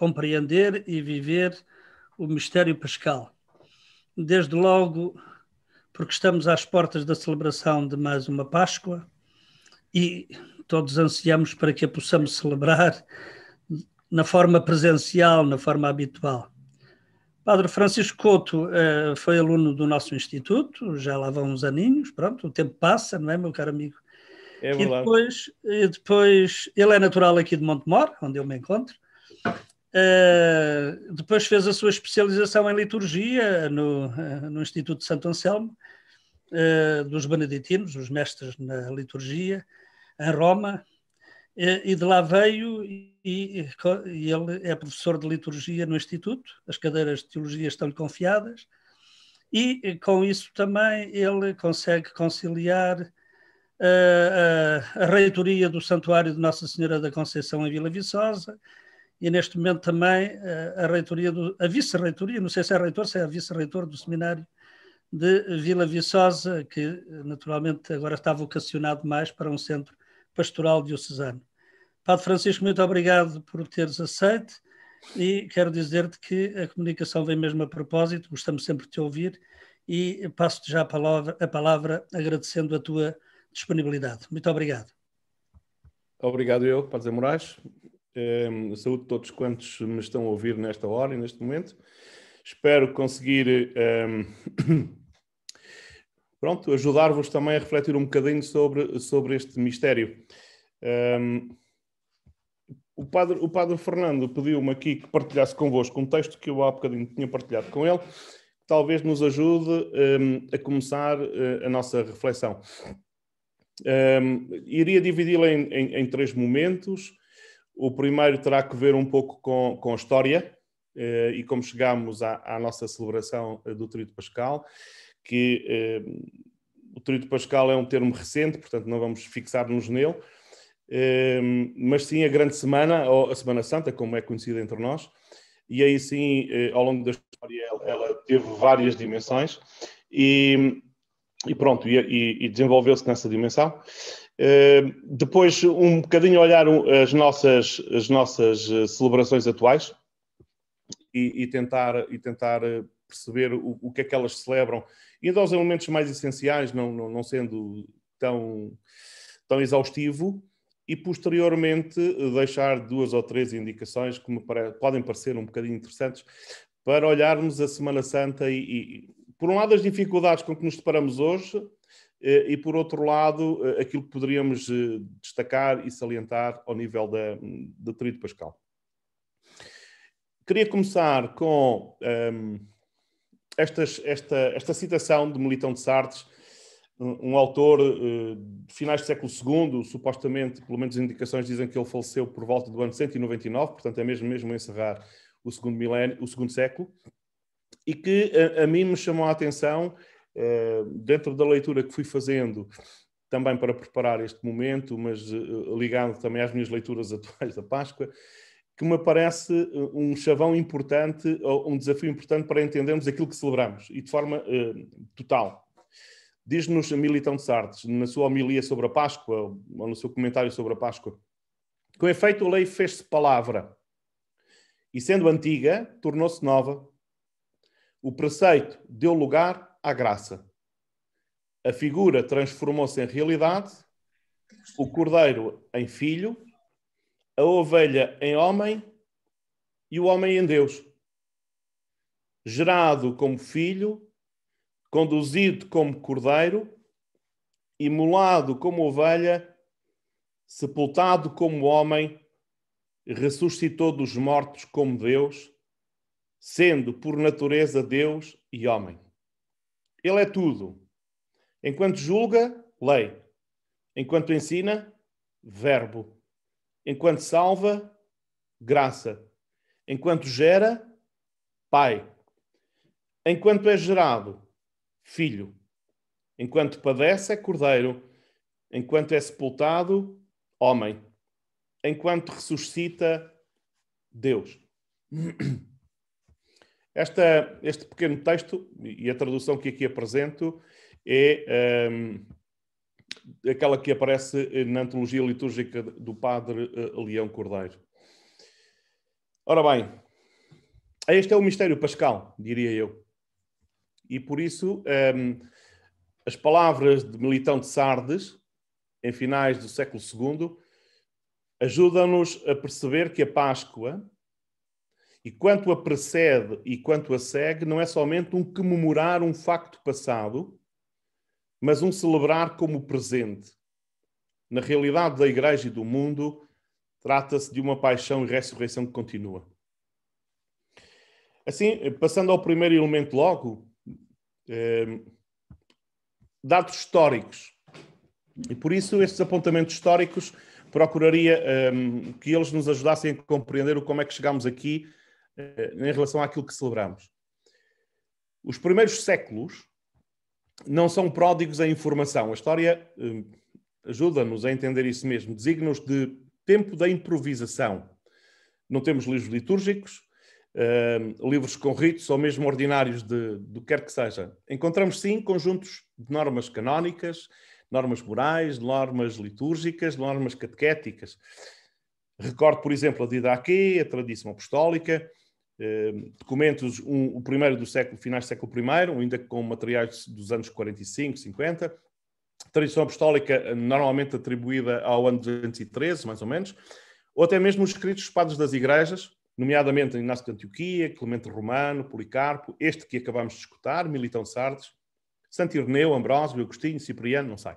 compreender e viver o mistério pascal. Desde logo, porque estamos às portas da celebração de mais uma Páscoa e todos ansiamos para que a possamos celebrar na forma presencial, na forma habitual. Padre Francisco Couto eh, foi aluno do nosso instituto, já lá vão uns aninhos, pronto, o tempo passa, não é, meu caro amigo? É e, depois, e depois, ele é natural aqui de Montemor, onde eu me encontro, Uh, depois fez a sua especialização em liturgia no, ah, no Instituto de Santo Anselmo, uh, dos beneditinos, os mestres na liturgia, em Roma, e, e de lá veio e, e, ele é professor de liturgia no Instituto, as cadeiras de teologia estão-lhe confiadas, e com isso também ele consegue conciliar uh, a reitoria do Santuário de Nossa Senhora da Conceição em Vila Viçosa, e neste momento também eh, a reitoria, do, a vice-reitoria, não sei se é reitor, se é a vice-reitor do seminário de Vila Viçosa, que eh, naturalmente agora está vocacionado mais para um centro pastoral diocesano. Padre Francisco, muito obrigado por teres aceito e quero dizer-te que a comunicação vem mesmo a propósito, gostamos sempre de te ouvir e passo-te já a palavra, a palavra agradecendo a tua disponibilidade. Muito obrigado. Obrigado eu, Padre Moraes. Um, ehm, saúde a todos quantos me estão a ouvir nesta hora e neste momento. Espero conseguir um, ehm, pronto, ajudar-vos também a refletir um bocadinho sobre, sobre este mistério. Um, ehm, o, padre, o Padre Fernando pediu-me aqui que partilhasse convosco um texto que eu há bocadinho tinha partilhado com ele, que talvez nos ajude um, a começar eh, a nossa reflexão. iria dividi lo em, em, em, três momentos. O primeiro terá que ver um pouco com, com história eh, e como chegámos à, à, nossa celebração eh, do Trito Pascal, que eh, o Trito Pascal é um termo recente, portanto não vamos fixar-nos nele, eh, mas sim a Grande Semana, ou a Semana Santa, como é conhecida entre nós, e aí sim, eh, ao longo da história, ela teve várias dimensões e, e pronto, e, e desenvolveu-se nessa dimensão. Eh, depois, um bocadinho olhar as nossas, as nossas eh, celebrações atuais e, e tentar, e tentar eh, perceber o, o, que é que elas celebram, indo aos elementos mais essenciais, não, não, não sendo tão, tão exaustivo, e posteriormente deixar duas ou três indicações que me pare, podem parecer um bocadinho interessantes para olharmos a Semana Santa e, e por um lado, as dificuldades com que nos deparamos hoje eh, e, por outro lado, eh, aquilo que poderíamos eh, destacar e salientar ao nível da, Trito Pascal. Queria começar com um, ehm, estas, esta, esta citação de Militão de sartes um, um autor uh, de finais do século II, supostamente, pelo menos as indicações dizem que ele faleceu por volta do ano 199, portanto é mesmo mesmo encerrar o segundo milénio, o segundo século, e que a, a mim me chamou a atenção eh, dentro da leitura que fui fazendo, também para preparar este momento, mas eh, ligado também às minhas leituras atuais da Páscoa, que me parece eh, um chavão importante, ou um desafio importante para entendermos aquilo que celebramos, e de forma total, Diz-nos Militão de Sartes, na sua homilia sobre a Páscoa, ou no seu comentário sobre a Páscoa, com efeito a lei fez-se palavra, e sendo antiga, tornou-se nova. O preceito deu lugar à graça. A figura transformou-se em realidade, o cordeiro em filho, a ovelha em homem e o homem em Deus. Gerado como filho, conduzido como cordeiro, imolado como ovelha, sepultado como homem, ressuscitou dos mortos como Deus, sendo por natureza Deus e homem. Ele é tudo. Enquanto julga, lei. Enquanto ensina, verbo. Enquanto salva, graça. Enquanto gera, pai. Enquanto é gerado, filho. Enquanto padece, é cordeiro. Enquanto é sepultado, homem. Enquanto ressuscita, Deus. Esta, este pequeno texto e a tradução que aqui apresento é um, ehm, aquela que aparece na antologia litúrgica do Padre eh, Leão Cordeiro. Ora bem, este é o mistério pascal, diria eu. E por isso, um, ehm, as palavras de Militão de Sardes, em finais do século II, ajudam-nos a perceber que a Páscoa e quanto a precede e quanto a segue, não é somente um comemorar um facto passado, mas um celebrar como presente. Na realidade da Igreja e do mundo, trata-se de uma paixão e ressurreição que continua. Assim, passando ao primeiro elemento logo, eh, dados históricos. E por isso estes apontamentos históricos procuraria eh, que eles nos ajudassem a compreender como é que chegámos aqui eh, em relação àquilo que celebramos. Os primeiros séculos não são pródigos em informação. A história eh, ajuda-nos a entender isso mesmo. designa nos de tempo da improvisação. Não temos livros litúrgicos, eh, livros com ritos ou mesmo ordinários de, do que quer que seja. Encontramos sim conjuntos de normas canónicas, normas morais, normas litúrgicas, normas catequéticas. Recordo, por exemplo, a aqui a tradição apostólica, Ehm, documentos, um, o primeiro do século, finais do século I, ainda com materiais dos anos 45, 50. Tradição apostólica eh, normalmente atribuída ao ano 213, mais ou menos, ou até mesmo os escritos dos padres das igrejas, nomeadamente Inácio de Antioquia, Clemente Romano, Policarpo, este que acabámos de escutar, Militão Sardes, Santo Irneu, Ambrósio, Agostinho, Cipriano, não sei.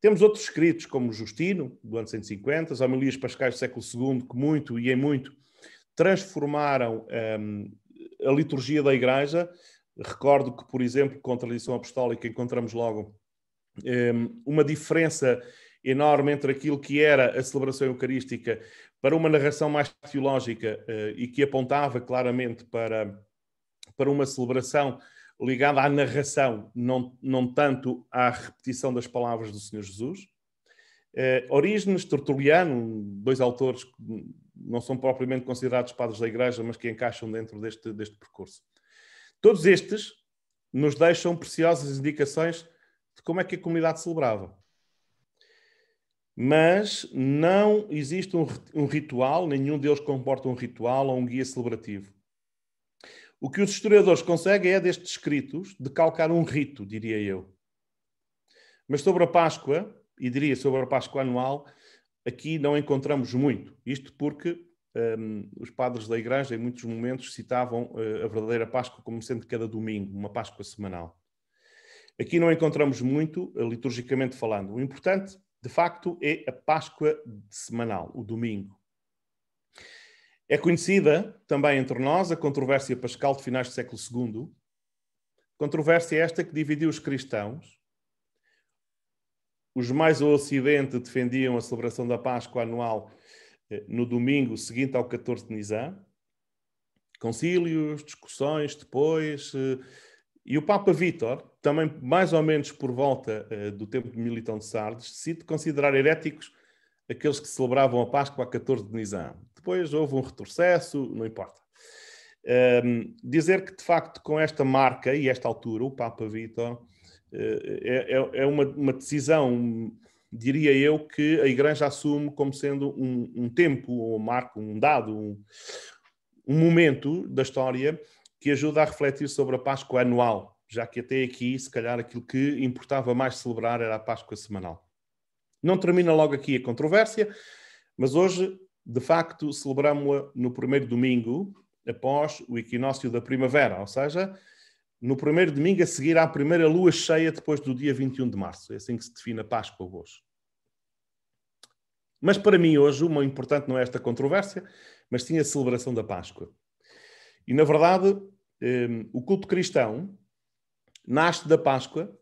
Temos outros escritos, como Justino, do ano 150, as homilias pascais do século II, que muito e em muito transformaram um, ehm, a liturgia da Igreja. Recordo que, por exemplo, com a tradição apostólica encontramos logo um, ehm, uma diferença enorme entre aquilo que era a celebração eucarística para uma narração mais teológica uh, e que apontava claramente para, para uma celebração ligada à narração, não, não tanto à repetição das palavras do Senhor Jesus. Uh, Orígenes, Tertuliano, dois autores não são propriamente considerados padres da Igreja, mas que encaixam dentro deste, deste percurso. Todos estes nos deixam preciosas indicações de como é que a comunidade celebrava. Mas não existe um, um ritual, nenhum deles comporta um ritual ou um guia celebrativo. O que os historiadores conseguem é, destes escritos, decalcar um rito, diria eu. Mas sobre a Páscoa, e diria sobre a Páscoa anual, aqui não encontramos muito. Isto porque um, ehm, os padres da igreja, em muitos momentos, citavam uh, a verdadeira Páscoa como sendo cada domingo, uma Páscoa semanal. Aqui não encontramos muito, eh, liturgicamente falando. O importante, de facto, é a Páscoa semanal, o domingo. É conhecida também entre nós a controvérsia pascal de finais do século II. Controvérsia esta que dividiu os cristãos os mais ao Ocidente defendiam a celebração da Páscoa anual eh, no domingo seguinte ao 14 de Nizam. Concílios, discussões depois. Eh, e o Papa Vítor, também mais ou menos por volta eh, do tempo de Militão de Sardes, decide considerar heréticos aqueles que celebravam a Páscoa a 14 de Nizam. Depois houve um retrocesso, não importa. Um, ehm, dizer que, de facto, com esta marca e esta altura, o Papa Vítor eh, eh, é, é, é uma, uma, decisão, diria eu, que a Igreja assume como sendo um, um tempo, um marco, um dado, um, um momento da história que ajuda a refletir sobre a Páscoa anual, já que até aqui, se calhar, aquilo que importava mais celebrar era a Páscoa semanal. Não termina logo aqui a controvérsia, mas hoje, de facto, celebramos-a no primeiro domingo após o equinócio da primavera, ou seja, no primeiro domingo a seguir à primeira lua cheia depois do dia 21 de março. É assim que se define a Páscoa hoje. Mas para mim hoje, uma importante não é esta controvérsia, mas sim a celebração da Páscoa. E na verdade, ehm, o culto cristão nasce da Páscoa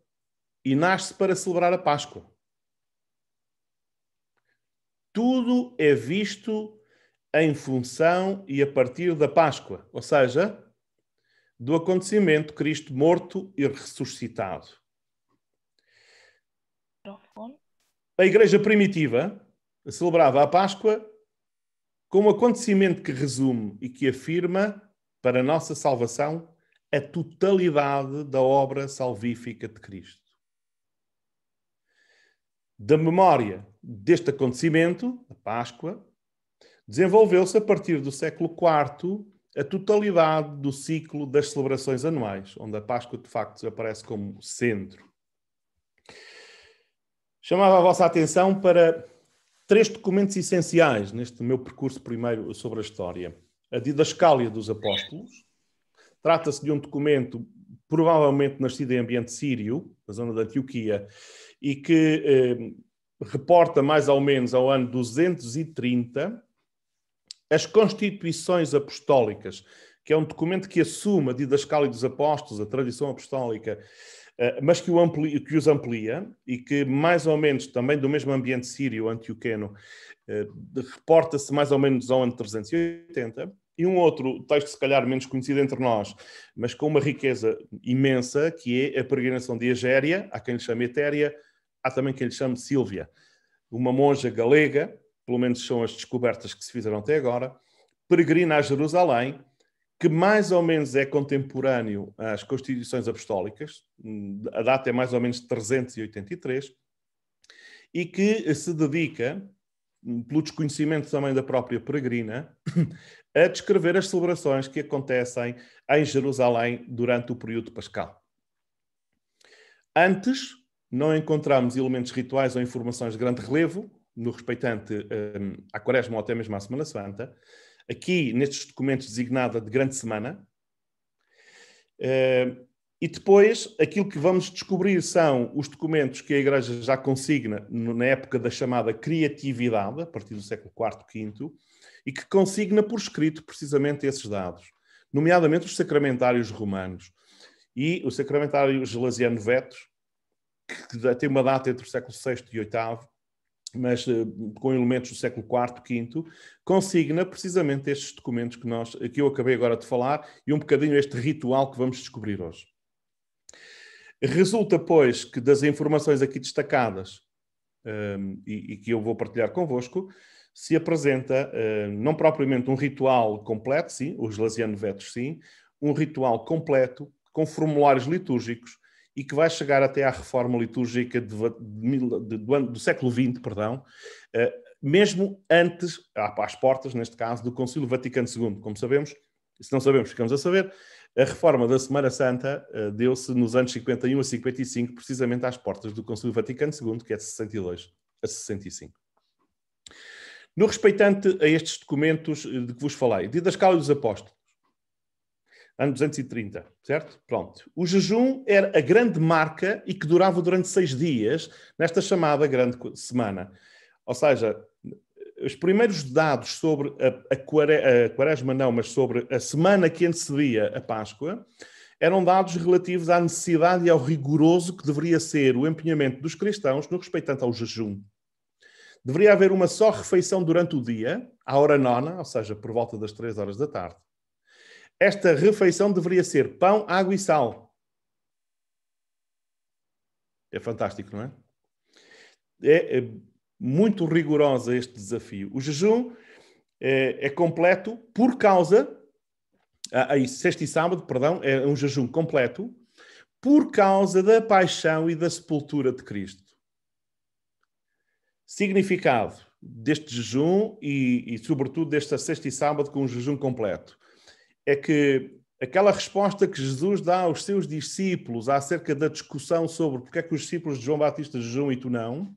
e nasce para celebrar a Páscoa. Tudo é visto em função e a partir da Páscoa. Ou seja, do acontecimento Cristo morto e ressuscitado. A igreja primitiva celebrava a Páscoa como um acontecimento que resume e que afirma para a nossa salvação a totalidade da obra salvífica de Cristo. Da memória deste acontecimento, a Páscoa, desenvolveu-se a partir do século IV a totalidade do ciclo das celebrações anuais, onde a Páscoa de facto aparece como centro. Chamava a vossa atenção para três documentos essenciais neste meu percurso primeiro sobre a história. A Didascália dos Apóstolos. Trata-se de um documento provavelmente nascido em ambiente sírio, na zona da Antioquia, e que eh, reporta mais ou menos ao ano 230 as Constituições Apostólicas, que é um documento que assume a didascália dos apóstolos, a tradição apostólica, eh, mas que, amplia, que, os amplia e que, mais ou menos, também do mesmo ambiente sírio antioqueno, eh, reporta-se mais ou menos ao ano 380. E um outro texto, se calhar menos conhecido entre nós, mas com uma riqueza imensa, que é a peregrinação de Egéria, há quem lhe chame Etéria, há também quem lhe chame Sílvia, uma monja galega pelo menos são as descobertas que se fizeram até agora, peregrina a Jerusalém, que mais ou menos é contemporâneo às Constituições Apostólicas, a data é mais ou menos 383, e que se dedica, pelo desconhecimento também da própria peregrina, a descrever as celebrações que acontecem em Jerusalém durante o período pascal. Antes, não encontramos elementos rituais ou informações de grande relevo, no respeitante um, à Quaresma ou até mesmo à Semana Santa, aqui nestes documentos designada de Grande Semana. Uh, e depois, aquilo que vamos descobrir são os documentos que a Igreja já consigna na época da chamada criatividade, a partir do século IV, V, e que consigna por escrito precisamente esses dados, nomeadamente os sacramentários romanos e o sacramentário gelasiano Vetos, que tem uma data entre o século VI e VIII, mas eh, com elementos do século IV, V, consigna precisamente estes documentos que, nós, que eu acabei agora de falar e um bocadinho este ritual que vamos descobrir hoje. Resulta, pois, que das informações aqui destacadas um, ehm, e, e, que eu vou partilhar convosco, se apresenta uh, não propriamente um ritual completo, sim, os Laziano Vetos, sim, um ritual completo com formulários litúrgicos e que vai chegar até à reforma litúrgica de, de, de, do século XX, perdão, eh, mesmo antes, às portas, neste caso, do Concílio Vaticano II. Como sabemos, se não sabemos, ficamos a saber, a reforma da Semana Santa eh, deu-se nos anos 51 a 55, precisamente às portas do Concílio Vaticano II, que é de 62 a 65. No respeitante a estes documentos de que vos falei, e dos Apóstolos, ano 230, certo? Pronto. O jejum era a grande marca e que durava durante seis dias, nesta chamada grande semana. Ou seja, os primeiros dados sobre a, a, quare, a quaresma, não, mas sobre a semana que antecedia a Páscoa, eram dados relativos à necessidade e ao rigoroso que deveria ser o empenhamento dos cristãos no respeitante ao jejum. Deveria haver uma só refeição durante o dia, à hora nona, ou seja, por volta das três horas da tarde. Esta refeição deveria ser pão, água e sal. É fantástico, não é? É, é muito rigorosa este desafio. O jejum é, é completo por causa. Ah, aí, sexta e sábado, perdão, é um jejum completo por causa da paixão e da sepultura de Cristo. Significado deste jejum e, e sobretudo, desta sexta e sábado com um jejum completo é que aquela resposta que Jesus dá aos seus discípulos acerca da discussão sobre porque é que os discípulos de João Batista jejum e tu não,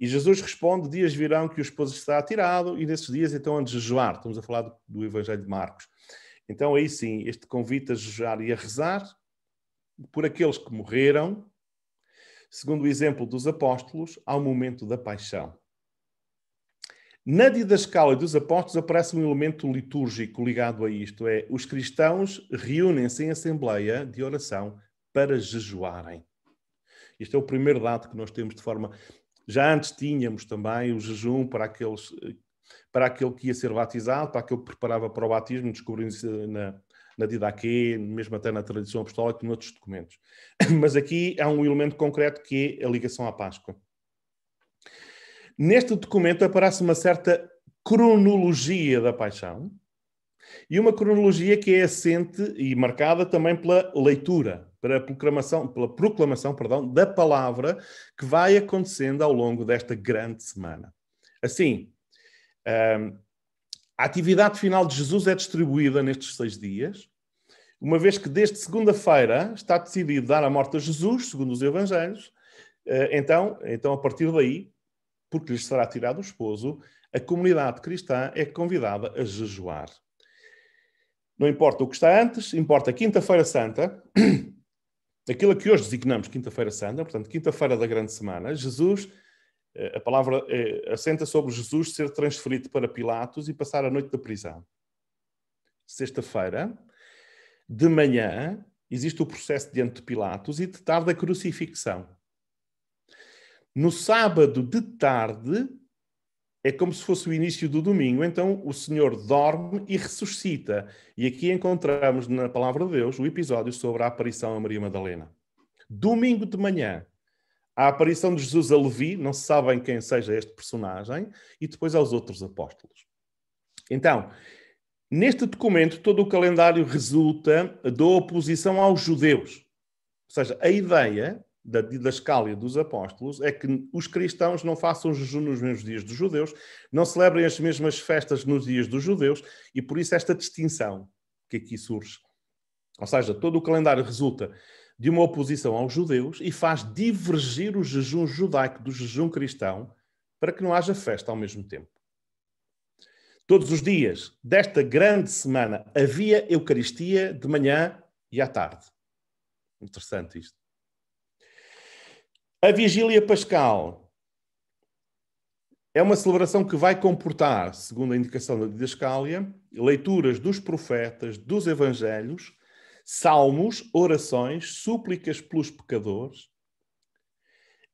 e Jesus responde: Dias virão que o esposo está tirado, e nesses dias então hão de jejuar. Estamos a falar do, do, Evangelho de Marcos. Então, aí sim, este convite a jejuar e a rezar por aqueles que morreram, segundo o exemplo dos apóstolos, ao momento da paixão. Na Didascala dos Apóstolos aparece um elemento litúrgico ligado a isto, é os cristãos reúnem-se em assembleia de oração para jejuarem. Este é o primeiro dado que nós temos de forma... Já antes tínhamos também o jejum para aqueles para aquele que ia ser batizado, para aquele que preparava para o batismo, descobrimos na, na Didaquê, mesmo até na tradição apostólica, e noutros documentos. Mas aqui há um elemento concreto que é a ligação à Páscoa. Neste documento aparece uma certa cronologia da paixão e uma cronologia que é assente e marcada também pela leitura, pela proclamação, pela proclamação perdão, da palavra que vai acontecendo ao longo desta grande semana. Assim, hum, a atividade final de Jesus é distribuída nestes seis dias, uma vez que desde segunda-feira está decidido dar a morte a Jesus, segundo os Evangelhos, hum, então, então a partir daí porque lhes será tirado o esposo, a comunidade cristã é convidada a jejuar. Não importa o que está antes, importa a Quinta-feira Santa, aquilo que hoje designamos Quinta-feira Santa, portanto, Quinta-feira da Grande Semana, Jesus, eh, a palavra eh, assenta sobre Jesus ser transferido para Pilatos e passar a noite da prisão. Sexta-feira, de manhã, existe o processo diante de Pilatos e de tarde a crucifixão. No sábado de tarde, é como se fosse o início do domingo, então o Senhor dorme e ressuscita. E aqui encontramos na Palavra de Deus o episódio sobre a aparição a Maria Madalena. Domingo de manhã, a aparição de Jesus a Levi, não se sabem quem seja este personagem, e depois aos outros apóstolos. Então, neste documento, todo o calendário resulta da oposição aos judeus. Ou seja, a ideia da Escália dos apóstolos é que os cristãos não façam jejum nos mesmos dias dos judeus, não celebrem as mesmas festas nos dias dos judeus, e por isso esta distinção que aqui é surge. Ou seja, todo o calendário resulta de uma oposição aos judeus e faz divergir o jejum judaico do jejum cristão para que não haja festa ao mesmo tempo. Todos os dias desta grande semana havia Eucaristia de manhã e à tarde. Interessante isto. A Vigília Pascal é uma celebração que vai comportar, segundo a indicação da Didascália, leituras dos profetas, dos evangelhos, salmos, orações, súplicas pelos pecadores.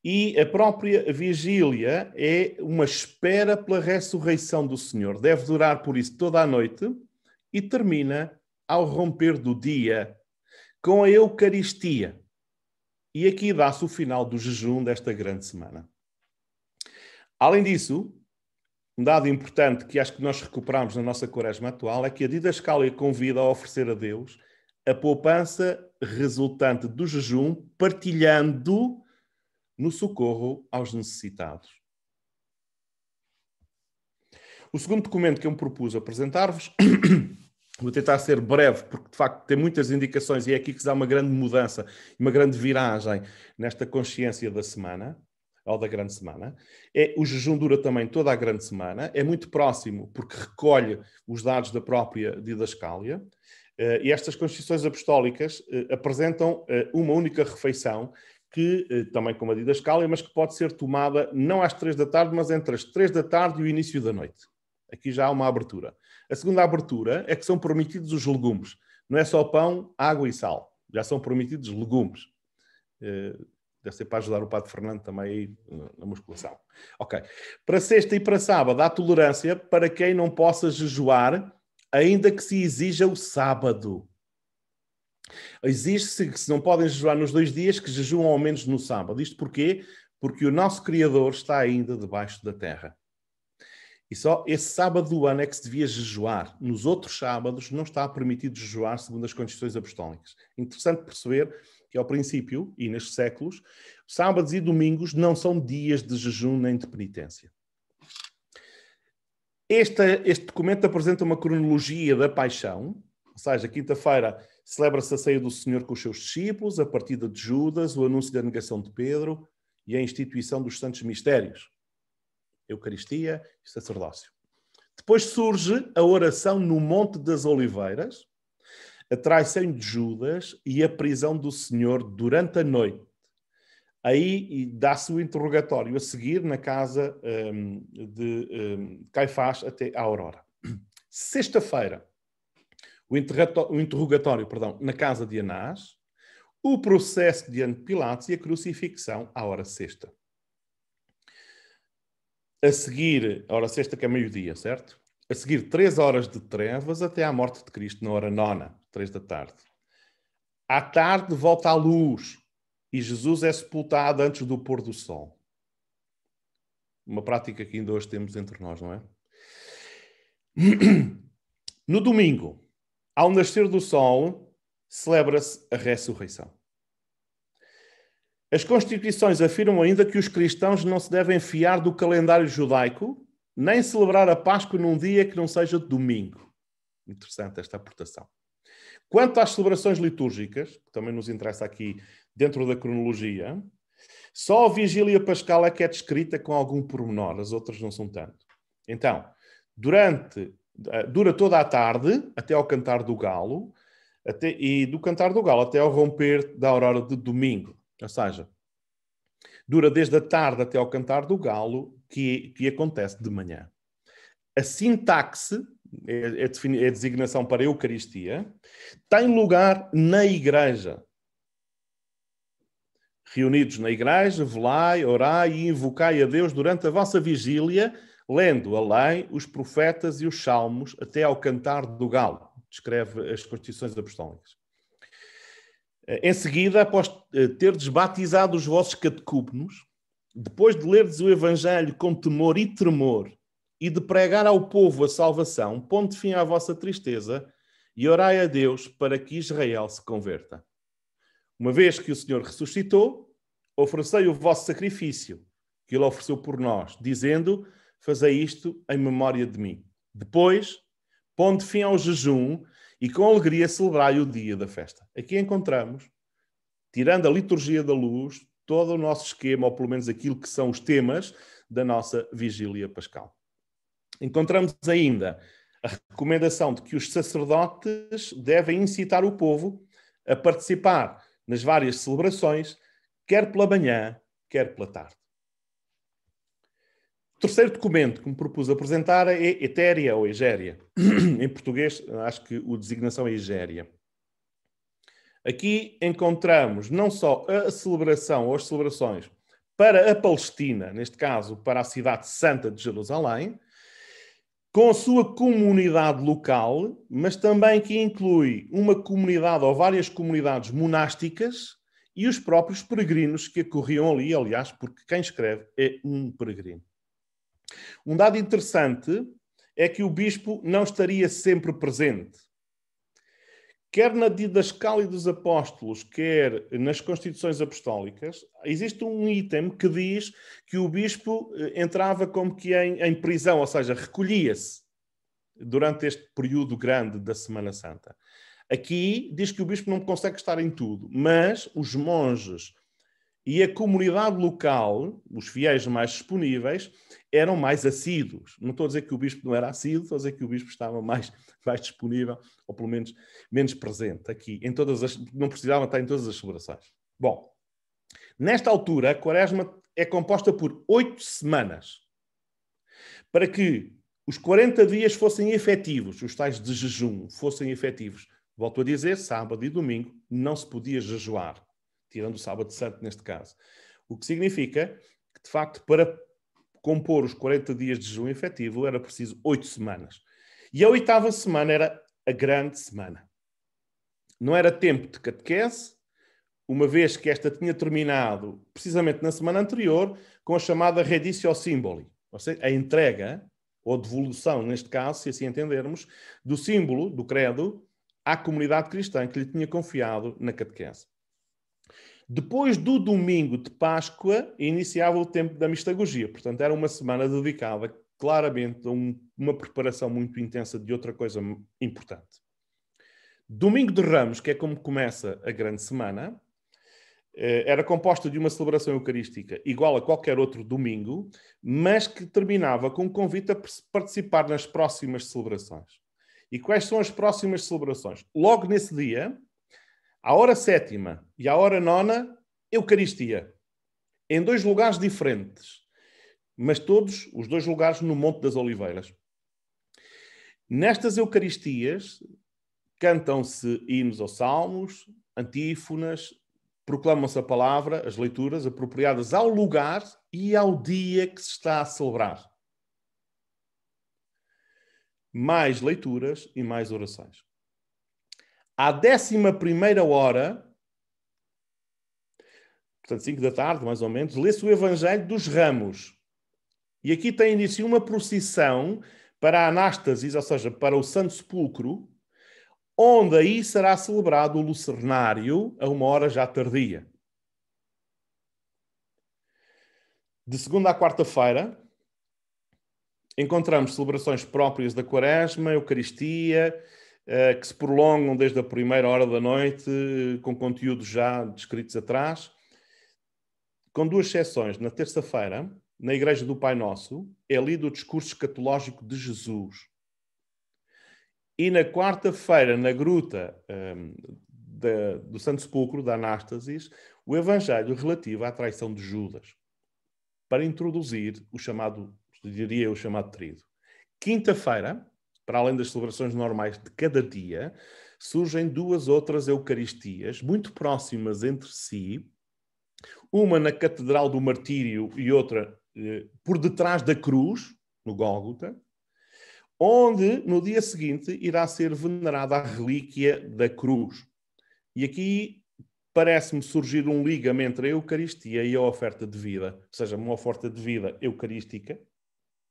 E a própria vigília é uma espera pela ressurreição do Senhor. Deve durar, por isso, toda a noite e termina ao romper do dia com a Eucaristia. E aqui dá-se o final do jejum desta grande semana. Além disso, um dado importante que acho que nós recuperamos na nossa quaresma atual é que a Didascália convida a oferecer a Deus a poupança resultante do jejum, partilhando no socorro aos necessitados. O segundo documento que eu me propus apresentar-vos Vou tentar ser breve, porque de facto tem muitas indicações e é aqui que se dá uma grande mudança, uma grande viragem nesta consciência da semana, ou da grande semana. É, o jejum dura também toda a grande semana, é muito próximo, porque recolhe os dados da própria didascália. Uh, e estas constituições apostólicas uh, apresentam uh, uma única refeição que também com a didascália, mas que pode ser tomada não às três da tarde, mas entre as três da tarde e o início da noite. Aqui já há uma abertura. A segunda abertura é que são permitidos os legumes. Não é só pão, água e sal. Já são permitidos legumes. Eh, deve ser para ajudar o Padre Fernando também na musculação. Ok. Para sexta e para sábado, há tolerância para quem não possa jejuar, ainda que se exija o sábado. Existe-se que se não podem jejuar nos dois dias, que jejuam ao menos no sábado. Isto porquê? Porque o nosso Criador está ainda debaixo da terra. E só esse sábado do ano é que se devia jejuar. Nos outros sábados não está permitido jejuar segundo as condições apostólicas. Interessante perceber que, ao princípio, e nestes séculos, sábados e domingos não são dias de jejum nem de penitência. Este, este documento apresenta uma cronologia da paixão, ou seja, quinta-feira celebra-se a ceia do Senhor com os seus discípulos, a partida de Judas, o anúncio da negação de Pedro e a instituição dos santos mistérios. Eucaristia e sacerdócio. Depois surge a oração no Monte das Oliveiras, a traição de Judas e a prisão do Senhor durante a noite. Aí dá-se o interrogatório a seguir na casa um, de um, Caifás até à Aurora. Sexta-feira, o, o interrogatório perdão, na casa de Anás, o processo diante de Pilatos e a crucifixão à hora sexta. A seguir, hora sexta que é meio-dia, certo? A seguir, três horas de trevas até à morte de Cristo, na hora nona, três da tarde. À tarde volta a luz e Jesus é sepultado antes do pôr do sol. Uma prática que ainda hoje temos entre nós, não é? No domingo, ao nascer do sol, celebra-se a ressurreição. As Constituições afirmam ainda que os cristãos não se devem fiar do calendário judaico, nem celebrar a Páscoa num dia que não seja domingo. Interessante esta aportação. Quanto às celebrações litúrgicas, que também nos interessa aqui dentro da cronologia, só a vigília pascal é que é descrita com algum pormenor, as outras não são tanto. Então, durante eh, dura toda a tarde, até ao cantar do galo, até, e do cantar do galo até ao romper da aurora de domingo. Ou seja, dura desde a tarde até ao cantar do galo, que, que acontece de manhã. A sintaxe, é, é, é designação para a Eucaristia, tem lugar na igreja. Reunidos na igreja, velai, orai e invocai a Deus durante a vossa vigília, lendo a lei, os profetas e os salmos, até ao cantar do galo, descreve as Constituições Apostólicas. Eh, em seguida, após eh, terdes batizado os vossos catecúmenos, depois de lerdes o Evangelho com temor e tremor, e de pregar ao povo a salvação, ponde fim à vossa tristeza e orai a Deus para que Israel se converta. Uma vez que o Senhor ressuscitou, oferecei o vosso sacrifício, que ele ofereceu por nós, dizendo: Fazei isto em memória de mim. Depois, ponde fim ao jejum e com alegria celebrai o dia da festa. Aqui encontramos, tirando a liturgia da luz, todo o nosso esquema, ou pelo menos aquilo que são os temas da nossa vigília pascal. Encontramos ainda a recomendação de que os sacerdotes devem incitar o povo a participar nas várias celebrações, quer pela manhã, quer pela tarde terceiro documento que me propus apresentar é Etéria ou Egéria. em português, acho que o designação é Egéria. Aqui encontramos não só a celebração ou as celebrações para a Palestina, neste caso para a cidade santa de Jerusalém, com a sua comunidade local, mas também que inclui uma comunidade ou várias comunidades monásticas e os próprios peregrinos que acorriam ali, aliás, porque quem escreve é um peregrino. Um dado interessante é que o bispo não estaria sempre presente. Quer na Didascália dos Apóstolos, quer nas Constituições Apostólicas, existe um item que diz que o bispo eh, entrava como que em, em prisão, ou seja, recolhia-se durante este período grande da Semana Santa. Aqui diz que o bispo não consegue estar em tudo, mas os monges e a comunidade local, os fiéis mais disponíveis, eram mais assíduos. Não estou a dizer que o bispo não era assíduo, estou a dizer que o bispo estava mais, mais disponível, ou pelo menos menos presente aqui, em todas as, não precisava estar em todas as celebrações. Bom, nesta altura, a quaresma é composta por oito semanas, para que os 40 dias fossem efetivos, os tais de jejum fossem efetivos. Volto a dizer, sábado e domingo não se podia jejuar, tirando o sábado santo neste caso. O que significa que, de facto, para compor os 40 dias de jejum efetivo era preciso oito semanas. E a oitava semana era a grande semana. Não era tempo de catequese, uma vez que esta tinha terminado precisamente na semana anterior com a chamada reditio simboli, ou seja, a entrega ou devolução, neste caso, se assim entendermos, do símbolo do credo à comunidade cristã que lhe tinha confiado na catequese. Depois do domingo de Páscoa, iniciava o tempo da mistagogia. Portanto, era uma semana dedicada claramente a um, uma preparação muito intensa de outra coisa importante. Domingo de Ramos, que é como começa a grande semana, eh, era composta de uma celebração eucarística igual a qualquer outro domingo, mas que terminava com um convite a participar nas próximas celebrações. E quais são as próximas celebrações? Logo nesse dia, à hora sétima e à hora nona, Eucaristia, em dois lugares diferentes, mas todos os dois lugares no Monte das Oliveiras. Nestas Eucaristias cantam-se hinos ou salmos, antífonas, proclamam-se a palavra, as leituras apropriadas ao lugar e ao dia que se está a celebrar. Mais leituras e mais orações à 11 hora, portanto, 5 da tarde, mais ou menos, lê-se o Evangelho dos Ramos. E aqui tem início uma procissão para a anástasis, ou seja, para o Santo Sepulcro, onde aí será celebrado o lucernário a uma hora já tardia. De segunda à quarta-feira, encontramos celebrações próprias da Quaresma, Eucaristia, eh, que se prolongam desde a primeira hora da noite, eh, com conteúdos já descritos atrás, com duas exceções. Na terça-feira, na Igreja do Pai Nosso, é lido o discurso escatológico de Jesus. E na quarta-feira, na gruta um, ehm, da, do Santo Sepulcro, da Anástasis, o Evangelho relativo à traição de Judas, para introduzir o chamado, diria eu, o chamado trido. Quinta-feira, para além das celebrações normais de cada dia, surgem duas outras Eucaristias, muito próximas entre si, uma na Catedral do Martírio e outra eh, por detrás da cruz, no Gólgota, onde no dia seguinte irá ser venerada a relíquia da cruz. E aqui parece-me surgir um ligamento entre a Eucaristia e a oferta de vida, ou seja, uma oferta de vida eucarística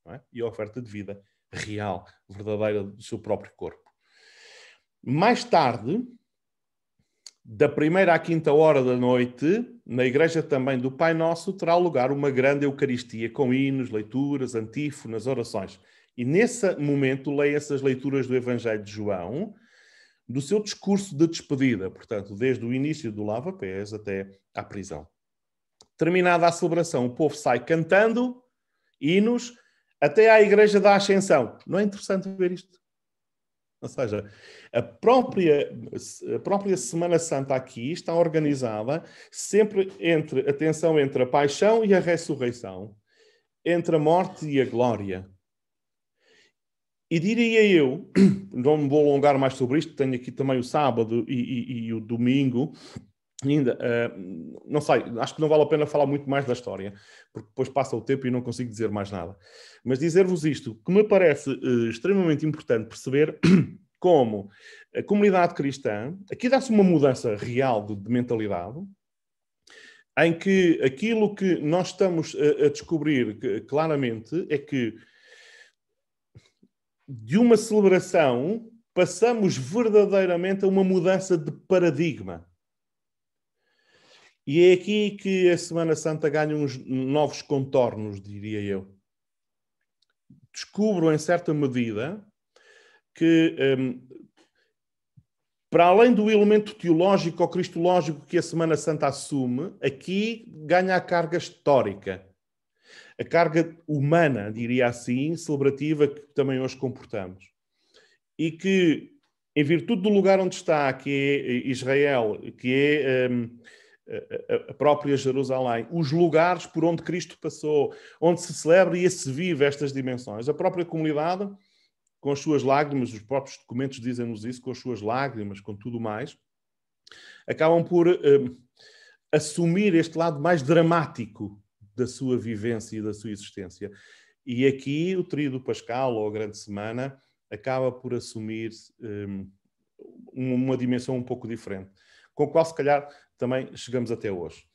é? e a oferta de vida real, verdadeira do seu próprio corpo. Mais tarde, da primeira à quinta hora da noite, na igreja também do Pai Nosso, terá lugar uma grande Eucaristia, com hinos, leituras, antífonas, orações. E nesse momento leio essas leituras do Evangelho de João, do seu discurso de despedida, portanto, desde o início do lava-pés até à prisão. Terminada a celebração, o povo sai cantando hinos até à Igreja da Ascensão. Não é interessante ver isto? Ou seja, a própria, a própria Semana Santa aqui está organizada sempre entre a tensão entre a paixão e a ressurreição, entre a morte e a glória. E diria eu, não me vou alongar mais sobre isto, tenho aqui também o sábado e, e, e o domingo, ainda, uh, eh, não sei, acho que não vale a pena falar muito mais da história, porque depois passa o tempo e não consigo dizer mais nada. Mas dizer-vos isto, que me parece uh, extremamente importante perceber como a comunidade cristã, aqui dá-se uma mudança real de, de, mentalidade, em que aquilo que nós estamos a, eh, a descobrir claramente é que de uma celebração passamos verdadeiramente a uma mudança de paradigma. E é aqui que a Semana Santa ganha uns novos contornos, diria eu. Descubro, em certa medida, que, um, para além do elemento teológico ou cristológico que a Semana Santa assume, aqui ganha a carga histórica, a carga humana, diria assim, celebrativa, que também hoje comportamos. E que, em virtude do lugar onde está, que é Israel, que é. Um, a própria Jerusalém, os lugares por onde Cristo passou, onde se celebra e se vive estas dimensões. A própria comunidade, com as suas lágrimas, os próprios documentos dizem-nos isso, com as suas lágrimas, com tudo mais, acabam por hum, assumir este lado mais dramático da sua vivência e da sua existência. E aqui o Tríduo Pascal, ou a Grande Semana, acaba por assumir hum, uma dimensão um pouco diferente, com a qual, se calhar, também chegamos até hoje.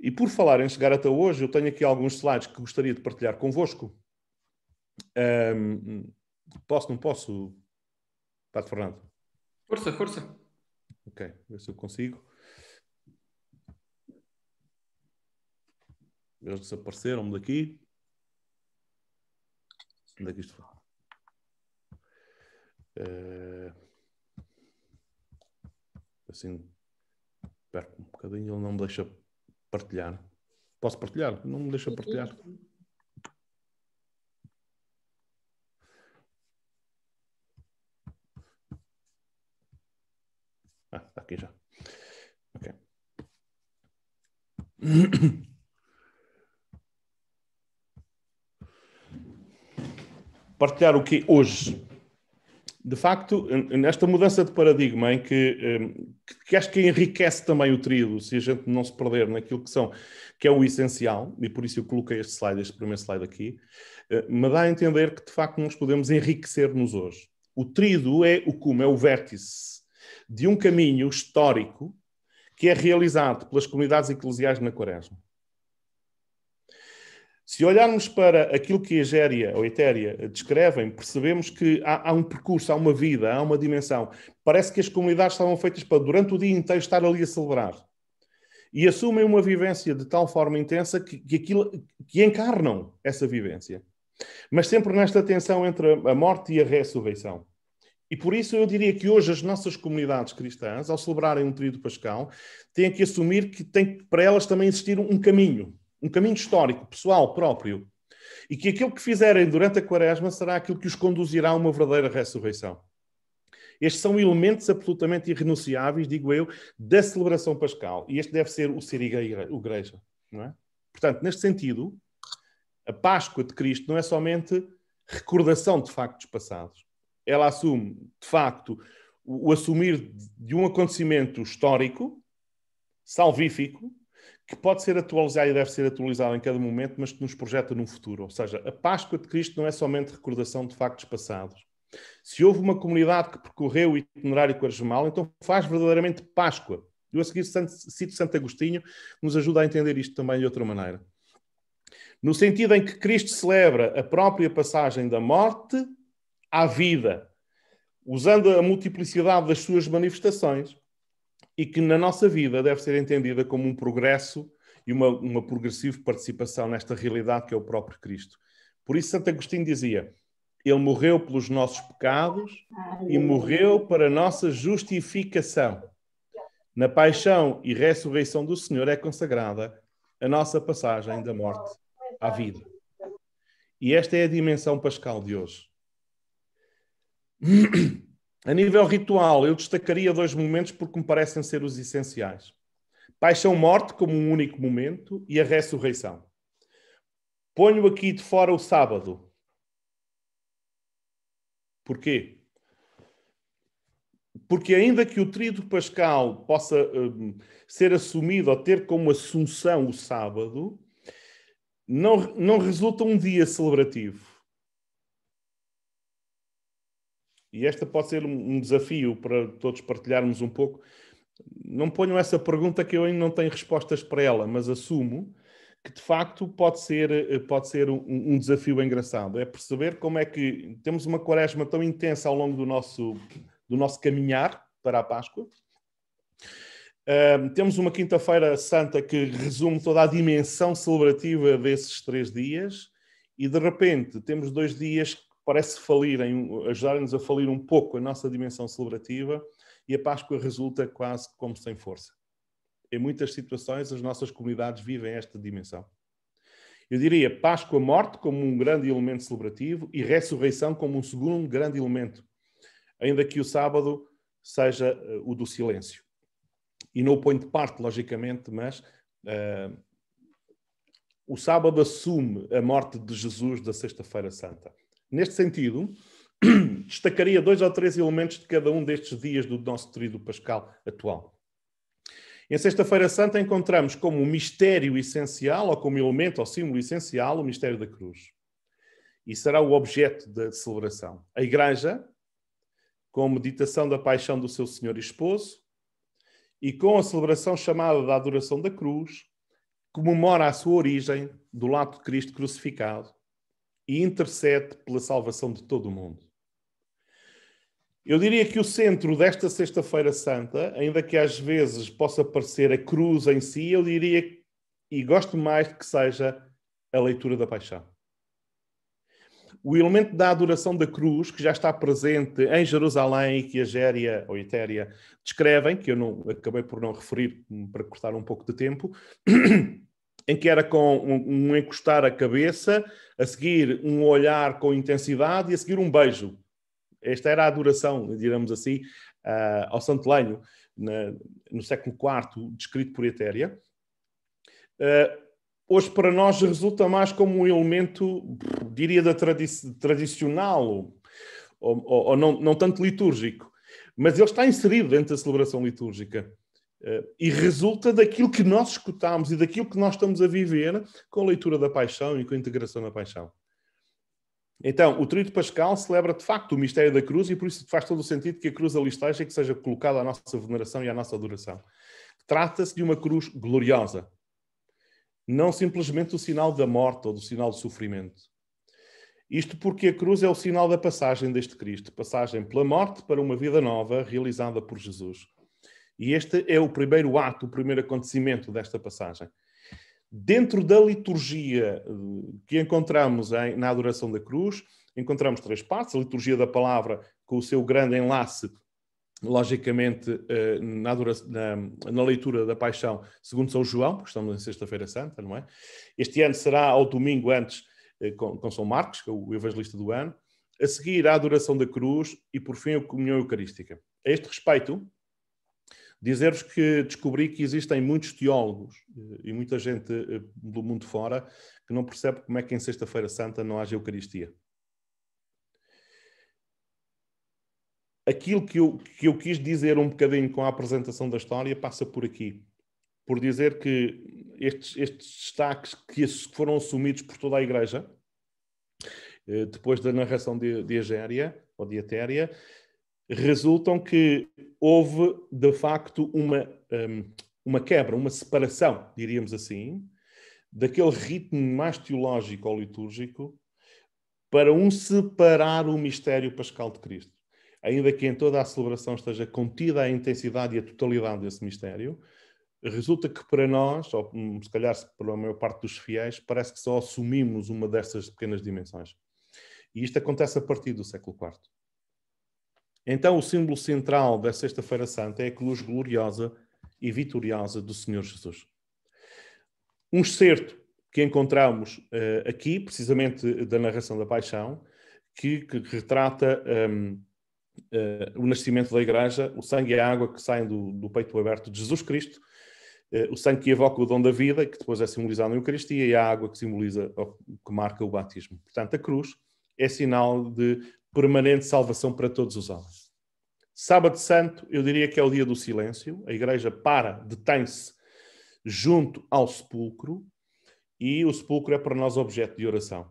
E por falar em chegar até hoje, eu tenho aqui alguns slides que gostaria de partilhar convosco. Um, posso, não posso? Pato Fernando? Força, força. Ok, ver se eu consigo. Eles desapareceram daqui. Onde é que isto foi? Uh, assim, perco um bocadinho, ele não me deixa partilhar. Posso partilhar? Não me deixa partilhar. Ah, está aqui já. Ok. Partilhar o que hoje? de facto, nesta mudança de paradigma em hum, que, que acho que enriquece também o trio, se a gente não se perder naquilo que são, que é o essencial, e por isso eu coloquei este slide, este primeiro slide aqui, eh, me dá a entender que de facto nós podemos enriquecer-nos hoje. O tríduo é o cume, é o vértice de um caminho histórico que é realizado pelas comunidades eclesiais na Quaresma. Se olharmos para aquilo que a Géria ou a Etéria descrevem, percebemos que há, há, um percurso, há uma vida, há uma dimensão. Parece que as comunidades estavam feitas para, durante o dia inteiro, estar ali a celebrar. E assumem uma vivência de tal forma intensa que, que, aquilo, que encarnam essa vivência. Mas sempre nesta tensão entre a morte e a ressurreição. E por isso eu diria que hoje as nossas comunidades cristãs, ao celebrarem um período pascal, têm que assumir que tem para elas também existir um caminho um caminho histórico, pessoal, próprio, e que aquilo que fizerem durante a quaresma será aquilo que os conduzirá a uma verdadeira ressurreição. Estes são elementos absolutamente irrenunciáveis, digo eu, da celebração pascal. E este deve ser o ser igreja. Não é? Portanto, neste sentido, a Páscoa de Cristo não é somente recordação de factos passados. Ela assume, de facto, o assumir de um acontecimento histórico, salvífico, que pode ser atualizada e deve ser atualizada em cada momento, mas que nos projeta num futuro. Ou seja, a Páscoa de Cristo não é somente recordação de factos passados. Se houve uma comunidade que percorreu o itinerário quaresmal, então faz verdadeiramente Páscoa. Eu a seguir cito Santo Agostinho, nos ajuda a entender isto também de outra maneira. No sentido em que Cristo celebra a própria passagem da morte à vida, usando a multiplicidade das suas manifestações e que na nossa vida deve ser entendida como um progresso e uma, uma progressiva participação nesta realidade que é o próprio Cristo. Por isso, Santo Agostinho dizia: Ele morreu pelos nossos pecados e morreu para a nossa justificação. Na paixão e ressurreição do Senhor é consagrada a nossa passagem da morte à vida. E esta é a dimensão pascal de hoje. A nível ritual, eu destacaria dois momentos porque me parecem ser os essenciais: paixão-morte como um único momento e a ressurreição. Ponho aqui de fora o sábado. Porquê? Porque, ainda que o trido pascal possa um, ser assumido ou ter como assunção o sábado, não, não resulta um dia celebrativo E esta pode ser um desafio para todos partilharmos um pouco. Não ponham essa pergunta que eu ainda não tenho respostas para ela, mas assumo que de facto pode ser, eh, pode ser um, um, desafio engraçado. É perceber como é que temos uma quaresma tão intensa ao longo do nosso, do nosso caminhar para a Páscoa. Uh, temos uma Quinta-feira Santa que resume toda a dimensão celebrativa desses três dias, e de repente temos dois dias parece falirem, ajudarem-nos a falir um pouco a nossa dimensão celebrativa e a Páscoa resulta quase como sem força. Em muitas situações, as nossas comunidades vivem esta dimensão. Eu diria Páscoa, morte como um grande elemento celebrativo e ressurreição como um segundo grande elemento, ainda que o sábado seja eh, o do silêncio. E não o ponho de parte, logicamente, mas uh, o sábado assume a morte de Jesus da Sexta-feira Santa. Neste sentido, destacaria dois ou três elementos de cada um destes dias do nosso trido pascal atual. Em Sexta-feira Santa encontramos como um mistério essencial, ou como elemento ou símbolo essencial, o mistério da cruz. E será o objeto da celebração. A Igreja, com a meditação da paixão do seu Senhor e Esposo, e com a celebração chamada da adoração da cruz, comemora a sua origem do lado de Cristo crucificado e intercede pela salvação de todo o mundo. Eu diria que o centro desta Sexta-feira Santa, ainda que às vezes possa parecer a cruz em si, eu diria, e gosto mais que seja, a leitura da paixão. O elemento da adoração da cruz, que já está presente em Jerusalém e que a Géria ou Itéria descrevem, que eu não, acabei por não referir para cortar um pouco de tempo, em que era com um, um encostar a cabeça, a seguir um olhar com intensidade e a seguir um beijo. Esta era a adoração, diríamos assim, uh, ao Santelenho, no século IV, descrito por Etéria. Uh, hoje, para nós, resulta mais como um elemento, diria, da tradi tradicional, ou, ou, ou não, não tanto litúrgico. Mas ele está inserido dentro da celebração litúrgica. Eh, e resulta daquilo que nós escutamos e daquilo que nós estamos a viver com a leitura da paixão e com a integração da paixão. Então, o Trito Pascal celebra de facto o mistério da cruz e por isso faz todo o sentido que a cruz ali esteja e que seja colocada à nossa veneração e à nossa adoração. Trata-se de uma cruz gloriosa, não simplesmente o sinal da morte ou do sinal do sofrimento. Isto porque a cruz é o sinal da passagem deste Cristo, passagem pela morte para uma vida nova realizada por Jesus. E este é o primeiro ato, o primeiro acontecimento desta passagem. Dentro da liturgia eh, que encontramos em, na adoração da cruz, encontramos três partes: a liturgia da palavra, com o seu grande enlace, logicamente, eh, na, adoração, na, na leitura da paixão, segundo São João, porque estamos em Sexta-feira Santa, não é? Este ano será ao domingo antes, eh, com, com São Marcos, que é o evangelista do ano. A seguir, a adoração da cruz e, por fim, a comunhão eucarística. A este respeito, Dizer-vos que descobri que existem muitos teólogos eh, e muita gente eh, do mundo fora que não percebe como é que em Sexta-feira Santa não haja Eucaristia. Aquilo que eu, que eu quis dizer um bocadinho com a apresentação da história passa por aqui. Por dizer que estes, estes destaques que foram assumidos por toda a Igreja, eh, depois da narração de, de Egéria, ou de Etéria, resultam que houve, de facto, uma, hum, uma quebra, uma separação, diríamos assim, daquele ritmo mais teológico ou litúrgico para um separar o mistério pascal de Cristo. Ainda que em toda a celebração esteja contida a intensidade e a totalidade desse mistério, resulta que para nós, ou hum, se calhar para a maior parte dos fiéis, parece que só assumimos uma dessas pequenas dimensões. E isto acontece a partir do século IV. Então, o símbolo central da Sexta-feira Santa é a cruz gloriosa e vitoriosa do Senhor Jesus. Um excerto que encontramos uh, aqui, precisamente da narração da Paixão, que, que retrata um, ehm, uh, eh, o nascimento da Igreja, o sangue e a água que saem do, do peito aberto de Jesus Cristo, uh, o sangue que evoca o dom da vida, que depois é simbolizado na Eucaristia, e a água que simboliza, que marca o batismo. Portanto, a cruz é sinal de permanente salvação para todos os homens. Sábado Santo, eu diria que é o dia do silêncio. A igreja para, detém-se junto ao sepulcro e o sepulcro é para nós objeto de oração.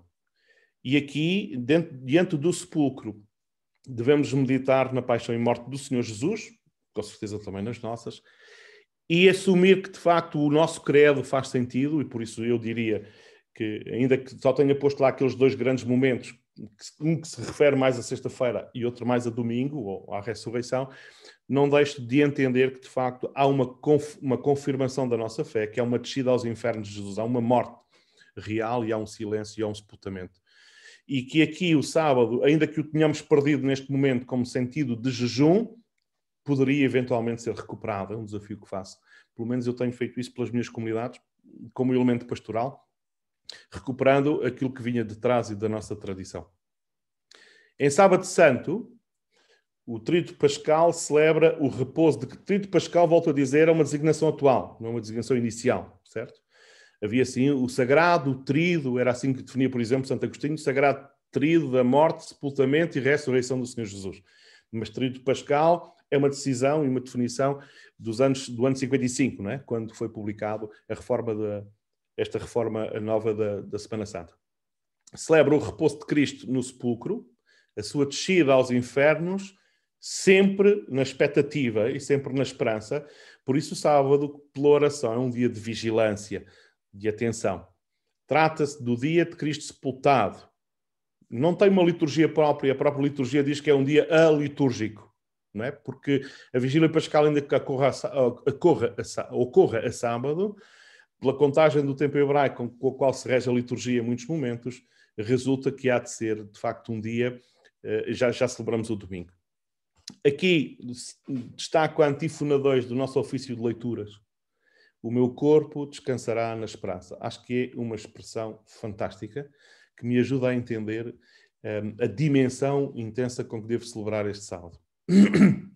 E aqui, dentro, diante do sepulcro, devemos meditar na paixão e morte do Senhor Jesus, com certeza também nas nossas, e assumir que de facto o nosso credo faz sentido, e por isso eu diria que, ainda que só tenha posto lá aqueles dois grandes momentos um que se refere mais à sexta-feira e outro mais a domingo, ou à ressurreição, não deixo de entender que, de facto, há uma, conf uma confirmação da nossa fé, que é uma descida aos infernos de Jesus, há uma morte real e há um silêncio e há um sepultamento. E que aqui o sábado, ainda que o tenhamos perdido neste momento como sentido de jejum, poderia eventualmente ser recuperado. É um desafio que faço. Pelo menos eu tenho feito isso pelas minhas comunidades, como elemento pastoral, recuperando aquilo que vinha de trás e da nossa tradição. Em Sábado Santo, o Trito Pascal celebra o repouso de que Trito Pascal, volto a dizer, é uma designação atual, não é uma designação inicial, certo? Havia assim o sagrado, o trido, era assim que definia, por exemplo, Santo Agostinho, o sagrado trido da morte, sepultamento e ressurreição do Senhor Jesus. Mas Trito Pascal é uma decisão e uma definição dos anos, do ano 55, não é? quando foi publicado a reforma da, esta reforma nova da, da Semana Santa. Celebra o repouso de Cristo no sepulcro, a sua descida aos infernos, sempre na expectativa e sempre na esperança. Por isso, o sábado, pela oração, é um dia de vigilância, de atenção. Trata-se do dia de Cristo sepultado. Não tem uma liturgia própria, a própria liturgia diz que é um dia alitúrgico, não é? porque a vigília pascal ainda que ocorra a, ocorra a, ocorra a sábado, pela contagem do tempo hebraico com a qual se rege a liturgia em muitos momentos, resulta que há de ser, de facto, um dia, eh, já, já celebramos o domingo. Aqui destaco a antífona 2 do nosso ofício de leituras. O meu corpo descansará na esperança. Acho que é uma expressão fantástica que me ajuda a entender um, ehm, a dimensão intensa com que devo celebrar este sábado.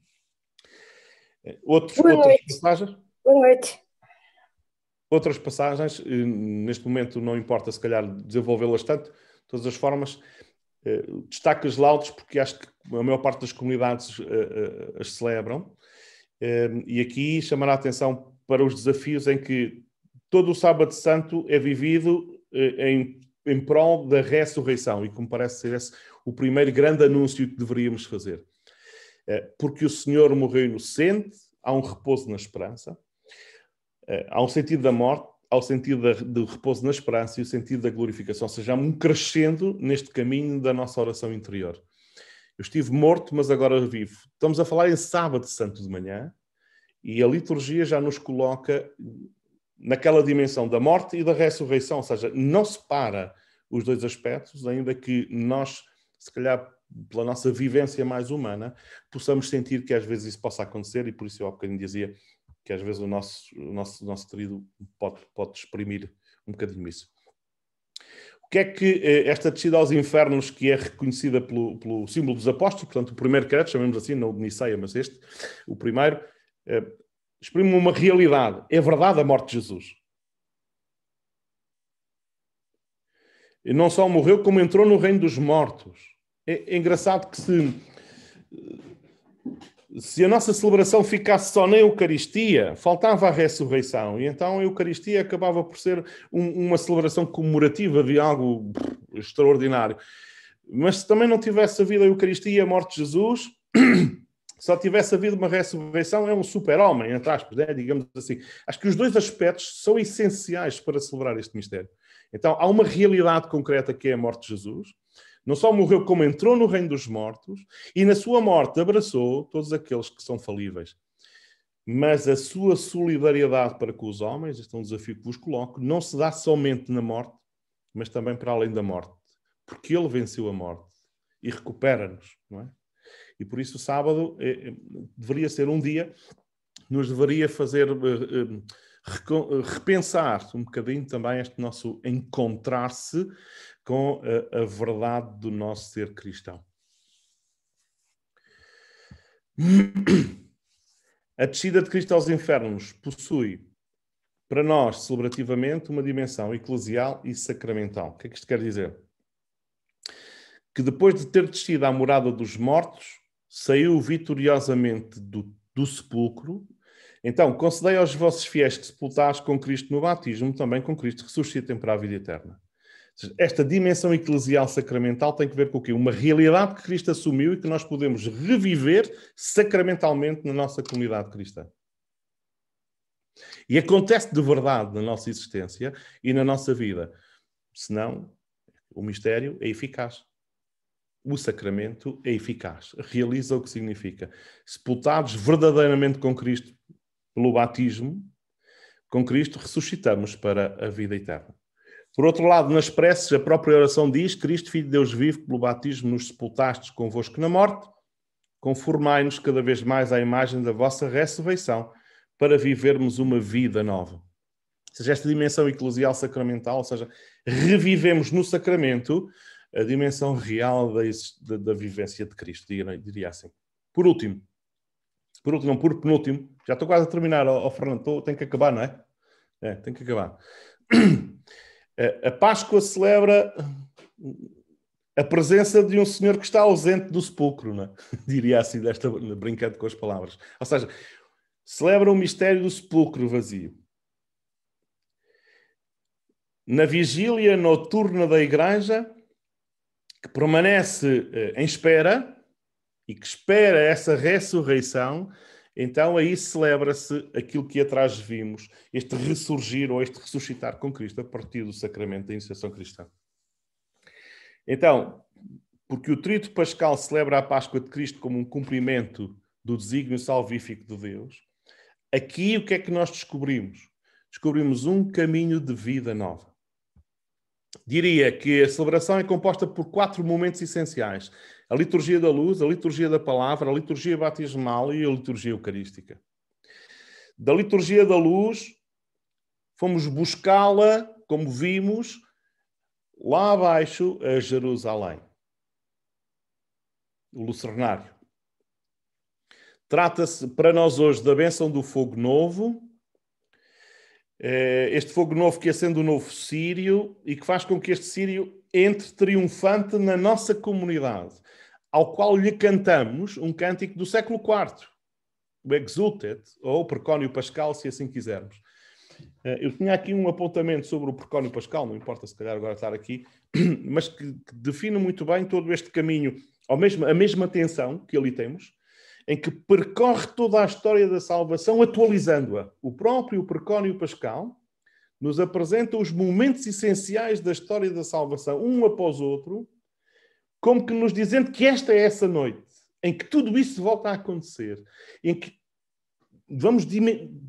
Eh, outros, Boa outras noite. passagens? Boa noite. Outras passagens, eh, neste momento não importa se calhar desenvolvê-las tanto, de todas as formas, eh, as laudes porque acho que a maior parte das comunidades eh, as celebram. E aqui chamará a atenção para os desafios em que todo o sábado santo é vivido em, em prol da ressurreição e que parece ser esse o primeiro grande anúncio que deveríamos fazer. Porque o Senhor morreu inocente, há um repouso na esperança, eh, há um sentido da morte, há um sentido do repouso na esperança e o sentido da glorificação, ou seja, há um crescendo neste caminho da nossa oração interior. Eu estive morto, mas agora vivo. Estamos a falar em sábado santo de manhã e a liturgia já nos coloca naquela dimensão da morte e da ressurreição, ou seja, não separa os dois aspectos, ainda que nós, se calhar pela nossa vivência mais humana, possamos sentir que às vezes isso possa acontecer e por isso eu há bocadinho dizia que às vezes o nosso, o nosso, o nosso querido pode, pode exprimir um bocadinho isso. O que é que eh, esta descida aos infernos, que é reconhecida pelo, pelo símbolo dos apóstolos, portanto, o primeiro credo, chamemos assim, não o de Niceia, mas este, o primeiro, eh, exprime uma realidade. É verdade a morte de Jesus. E não só morreu, como entrou no reino dos mortos. É, é engraçado que se, se a nossa celebração ficasse só na Eucaristia, faltava a ressurreição, e então a Eucaristia acabava por ser um, uma celebração comemorativa de algo extraordinário. Mas se também não tivesse havido a Eucaristia, e a morte de Jesus, só tivesse havido uma ressurreição, é um super-homem, entre aspas, né? digamos assim. Acho que os dois aspectos são essenciais para celebrar este mistério. Então, há uma realidade concreta que é a morte de Jesus, não só morreu, como entrou no reino dos mortos e na sua morte abraçou todos aqueles que são falíveis. Mas a sua solidariedade para com os homens, este é um desafio que vos coloco, não se dá somente na morte, mas também para além da morte. Porque ele venceu a morte e recupera-nos, não é? E por isso o sábado é, é, deveria ser um dia nos deveria fazer eh, eh, repensar um bocadinho também este nosso encontrar-se com a, a verdade do nosso ser cristão. A descida de Cristo aos infernos possui, para nós, celebrativamente, uma dimensão eclesial e sacramental. O que é que isto quer dizer? Que depois de ter descido à morada dos mortos, saiu vitoriosamente do, do sepulcro. Então, concedei aos vossos fiéis que sepultais com Cristo no batismo, também com Cristo ressuscitem para a vida eterna. Esta dimensão eclesial sacramental tem que ver com o quê? Uma realidade que Cristo assumiu e que nós podemos reviver sacramentalmente na nossa comunidade cristã. E acontece de verdade na nossa existência e na nossa vida. Senão, o mistério é eficaz. O sacramento é eficaz. Realiza o que significa. Sepultados verdadeiramente com Cristo pelo batismo, com Cristo ressuscitamos para a vida eterna. Por outro lado, nas preces, a própria oração diz: Cristo, Filho de Deus vivo, pelo batismo nos sepultastes convosco na morte, conformai-nos cada vez mais à imagem da vossa ressurreição, para vivermos uma vida nova. Ou seja, esta dimensão eclesial sacramental, ou seja, revivemos no sacramento a dimensão real da, da, da vivência de Cristo, diria, diria, assim. Por último, por último, não, por penúltimo, já estou quase a terminar, oh, oh, Fernando, estou, tenho que acabar, não é? É, tenho que acabar. A Páscoa celebra a presença de um senhor que está ausente do sepulcro, é? diria assim, desta, brincando com as palavras. Ou seja, celebra o mistério do sepulcro vazio. Na vigília noturna da igreja, que permanece eh, em espera e que espera essa ressurreição, então aí celebra-se aquilo que atrás vimos, este ressurgir ou este ressuscitar com Cristo a partir do sacramento da iniciação cristã. Então, porque o Trito Pascal celebra a Páscoa de Cristo como um cumprimento do desígnio salvífico de Deus, aqui o que é que nós descobrimos? Descobrimos um caminho de vida nova. Diria que a celebração é composta por quatro momentos essenciais: a liturgia da luz, a liturgia da palavra, a liturgia batismal e a liturgia eucarística. Da liturgia da luz, fomos buscá-la, como vimos, lá abaixo a Jerusalém. O lucernário. Trata-se para nós hoje da bênção do fogo novo, eh, este fogo novo que acende o novo Sírio e que faz com que este Sírio entre triunfante na nossa comunidade, ao qual lhe cantamos um cântico do século IV, o Exultet, ou Precónio Pascal, se assim quisermos. Eh, eu tinha aqui um apontamento sobre o Precónio Pascal, não importa se calhar agora estar aqui, mas que, define muito bem todo este caminho, mesmo a mesma tensão que ali temos, em que percorre toda a história da salvação, atualizando-a. O próprio Precónio Pascal nos apresenta os momentos essenciais da história da salvação, um após outro, como que nos dizendo que esta é essa noite em que tudo isso volta a acontecer, em que vamos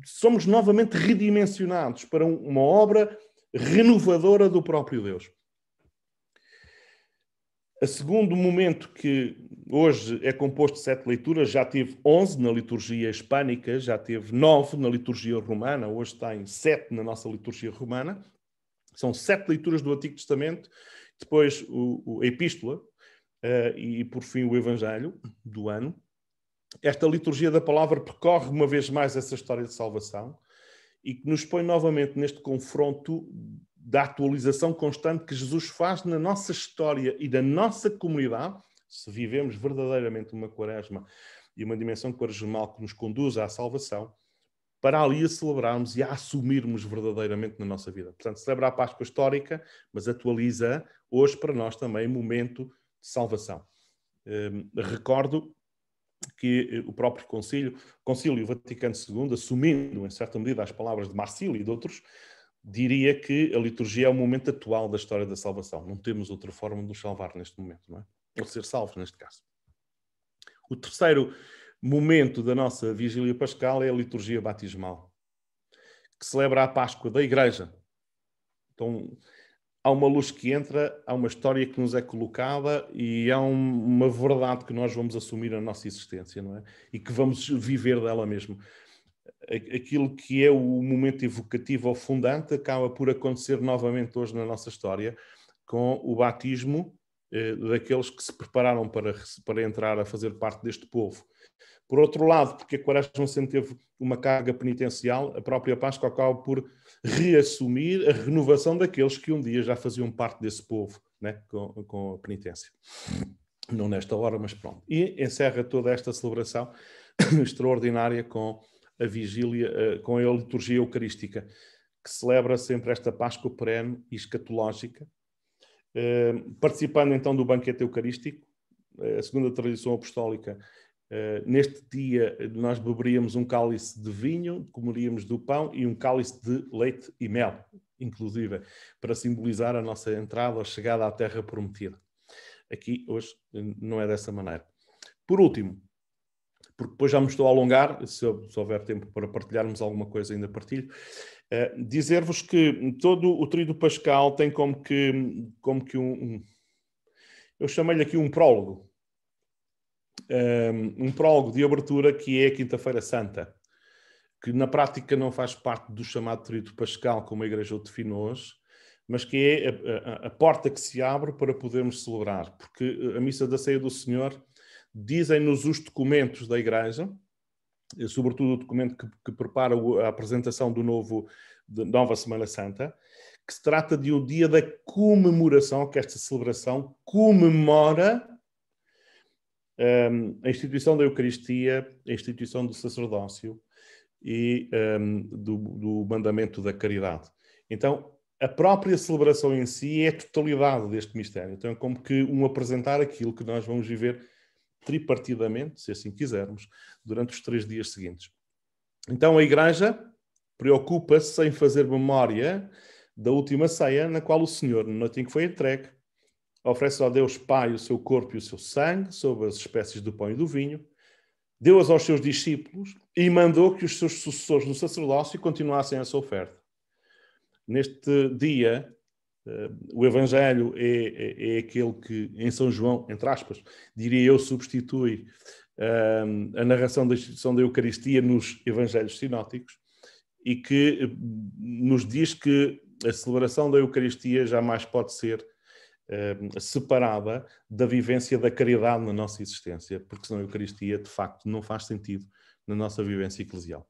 somos novamente redimensionados para uma obra renovadora do próprio Deus. A segundo momento que hoje é composto de sete leituras, já teve onze na liturgia hispânica, já teve nove na liturgia romana, hoje está em sete na nossa liturgia romana. São sete leituras do Antigo Testamento, depois o, o a Epístola uh, e, por fim, o Evangelho do ano. Esta liturgia da palavra percorre uma vez mais essa história de salvação e que nos põe novamente neste confronto da atualização constante que Jesus faz na nossa história e da nossa comunidade, se vivemos verdadeiramente uma quaresma e uma dimensão quaresmal que nos conduz à salvação, para ali a celebrarmos e a assumirmos verdadeiramente na nossa vida. Portanto, celebra a Páscoa histórica, mas atualiza hoje para nós também momento de salvação. Hum, recordo que eh, o próprio Concílio, Concílio Vaticano II, assumindo em certa medida as palavras de Marcílio e de outros, diria que a liturgia é o momento atual da história da salvação. Não temos outra forma de nos salvar neste momento, não é? Ou ser salvos, neste caso. O terceiro momento da nossa vigília pascal é a liturgia batismal, que celebra a Páscoa da Igreja. Então, há uma luz que entra, há uma história que nos é colocada e há um, uma verdade que nós vamos assumir na nossa existência, não é? E que vamos viver dela mesmo aquilo que é o momento evocativo ou fundante acaba por acontecer novamente hoje na nossa história, com o batismo eh, daqueles que se prepararam para, para entrar a fazer parte deste povo. Por outro lado, porque a Quaresma sempre teve uma carga penitencial, a própria Páscoa acaba por reassumir a renovação daqueles que um dia já faziam parte desse povo, né? com, com a penitência. Não nesta hora, mas pronto. E encerra toda esta celebração extraordinária com a vigília, eh, com a liturgia eucarística, que celebra sempre esta Páscoa perene e escatológica, eh, participando então do banquete eucarístico, eh, a segunda tradição apostólica. neste dia nós beberíamos um cálice de vinho, comeríamos do pão e um cálice de leite e mel, inclusive, para simbolizar a nossa entrada ou chegada à terra prometida. Aqui hoje não é dessa maneira. Por último, porque depois já me estou a alongar, se, se houver tempo para partilharmos alguma coisa ainda partilho. Uh, Dizer-vos que todo o tríduo pascal tem como que, como que um, um eu chamei-lhe aqui um prólogo, um, eh, um prólogo de abertura que é a Quinta-feira Santa, que na prática não faz parte do chamado tríduo pascal, como a Igreja o define hoje, mas que é a, a, a, porta que se abre para podermos celebrar, porque a missa da ceia do Senhor dizem-nos os documentos da Igreja, sobretudo o documento que, que prepara a apresentação do novo, de Nova Semana Santa, que se trata de um dia da comemoração, que esta celebração comemora um, ehm, a instituição da Eucaristia, a instituição do sacerdócio e um, ehm, do, do mandamento da caridade. Então, a própria celebração em si é a totalidade deste mistério. Então, é como que um apresentar aquilo que nós vamos viver tripartidamente, se assim quisermos, durante os três dias seguintes. Então a Igreja preocupa-se em fazer memória da última ceia, na qual o Senhor, na noite em que foi entregue, oferece a Deus Pai o seu corpo e o seu sangue, sobre as espécies do pão e do vinho, deu-as aos seus discípulos e mandou que os seus sucessores no sacerdócio continuassem essa oferta. Neste dia, eh, o Evangelho é, é, é, aquele que, em São João, entre aspas, diria eu, substitui eh, a narração da instituição da Eucaristia nos Evangelhos Sinóticos e que eh, nos diz que a celebração da Eucaristia jamais pode ser separada da vivência da caridade na nossa existência, porque senão a Eucaristia, de facto, não faz sentido na nossa vivência eclesial.